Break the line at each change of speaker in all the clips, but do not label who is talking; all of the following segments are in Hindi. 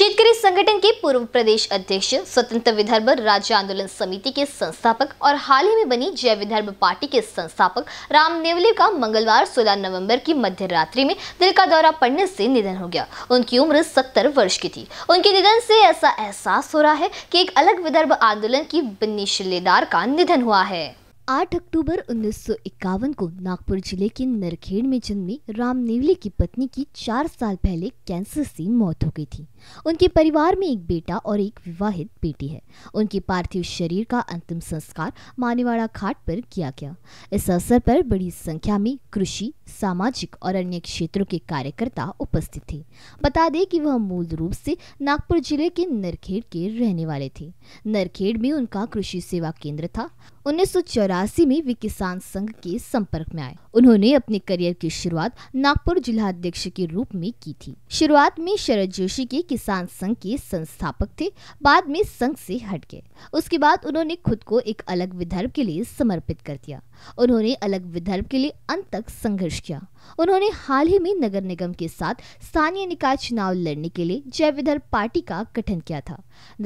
शेतकरी संगठन के पूर्व प्रदेश अध्यक्ष स्वतंत्र विदर्भ राज्य आंदोलन समिति के संस्थापक और हाल ही में बनी जय विदर्भ पार्टी के संस्थापक राम नेवले का मंगलवार 16 नवंबर की मध्य रात्रि में दिल का दौरा पड़ने से निधन हो गया उनकी उम्र 70 वर्ष की थी उनके निधन से ऐसा एहसास हो रहा है कि एक अलग विदर्भ आंदोलन की बिन्नी शिलेदार का निधन हुआ है 8 अक्टूबर उन्नीस को नागपुर जिले के नरखेड़ में जन्मी राम नेवले की पत्नी की चार साल पहले कैंसर से मौत हो गई थी उनके परिवार में एक बेटा और एक विवाहित बेटी है उनके पार्थिव शरीर का अंतिम संस्कार मानेवाड़ा घाट पर किया गया इस अवसर पर बड़ी संख्या में कृषि सामाजिक और अन्य क्षेत्रों के कार्यकर्ता उपस्थित थे बता दें कि वह मूल रूप से नागपुर जिले के नरखेड़ के रहने वाले थे नरखेड़ में उनका कृषि सेवा केंद्र था उन्नीस में वे किसान संघ के संपर्क में आए उन्होंने अपने करियर की शुरुआत नागपुर जिला अध्यक्ष के रूप में की थी शुरुआत में शरद जोशी के किसान संघ के संस्थापक थे बाद में संघ से हट गए उसके बाद उन्होंने खुद को एक अलग विदर्भ के लिए समर्पित कर दिया उन्होंने अलग विदर्भ के लिए अंत तक संघर्ष किया उन्होंने हाल ही में नगर निगम के साथ स्थानीय निकाय चुनाव लड़ने के लिए जय विदर्भ पार्टी का गठन किया था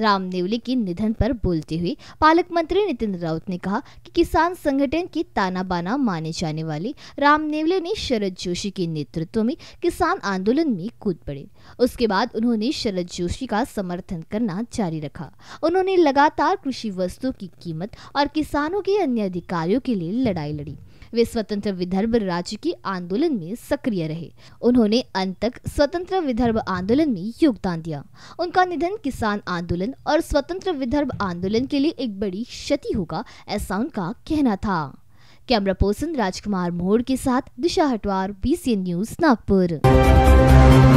राम नेवले के निधन पर बोलते हुए पालक मंत्री नितिन राउत ने कहा कहा कि किसान संगठन की ताना बाना माने जाने वाले राम नेवले ने शरद जोशी के नेतृत्व में किसान आंदोलन में कूद पड़े उसके बाद उन्होंने शरद जोशी का समर्थन करना जारी रखा उन्होंने लगातार कृषि वस्तुओं की कीमत और किसानों के अन्य अधिकारियों के लिए लड़ाई लड़ी वे स्वतंत्र विदर्भ राज्य के आंदोलन में सक्रिय रहे उन्होंने अंत तक स्वतंत्र विदर्भ आंदोलन में योगदान दिया उनका निधन किसान आंदोलन और स्वतंत्र विदर्भ आंदोलन के लिए एक बड़ी क्षति होगा ऐसा उनका कहना था कैमरा पर्सन राजकुमार मोड़ के साथ दिशा हटवार बीसीएन न्यूज नागपुर